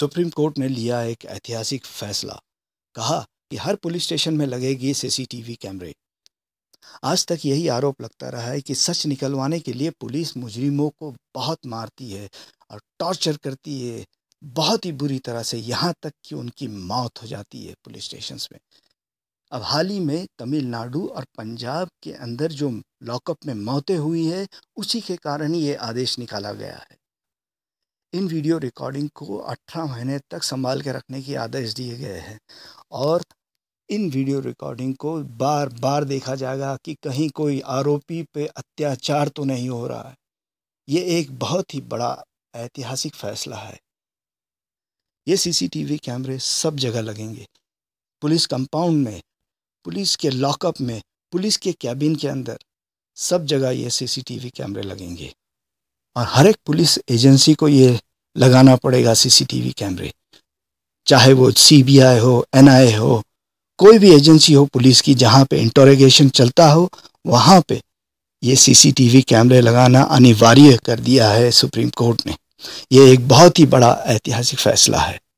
supreme court ने लिया एक ऐतिहासिक फैसला कहा कि हर पुलिस स्टेशन में लगेगी सीसीटीवी कैमरे आज तक यही आरोप लगता रहा है कि सच निकलवाने के लिए पुलिस मुजरिमों को बहुत मारती है और टॉर्चर करती है बहुत ही बुरी तरह से यहाँ तक कि उनकी मौत हो जाती है पुलिस स्टेशन में अब हाल ही में तमिलनाडु और पंजाब के अंदर जो लॉकअप में मौतें हुई है उसी के कारण ये आदेश निकाला गया है इन वीडियो रिकॉर्डिंग को 18 महीने तक संभाल के रखने की आदेश दिए गए हैं और इन वीडियो रिकॉर्डिंग को बार बार देखा जाएगा कि कहीं कोई आरोपी पे अत्याचार तो नहीं हो रहा है ये एक बहुत ही बड़ा ऐतिहासिक फैसला है ये सीसीटीवी कैमरे सब जगह लगेंगे पुलिस कंपाउंड में पुलिस के लॉकअप में पुलिस के कैबिन के अंदर सब जगह ये सीसीटीवी कैमरे लगेंगे और हर एक पुलिस एजेंसी को ये लगाना पड़ेगा सीसीटीवी कैमरे चाहे वो सीबीआई हो एनआईए हो कोई भी एजेंसी हो पुलिस की जहाँ पे इंटोरेगेशन चलता हो वहाँ पे ये सीसीटीवी कैमरे लगाना अनिवार्य कर दिया है सुप्रीम कोर्ट ने ये एक बहुत ही बड़ा ऐतिहासिक फैसला है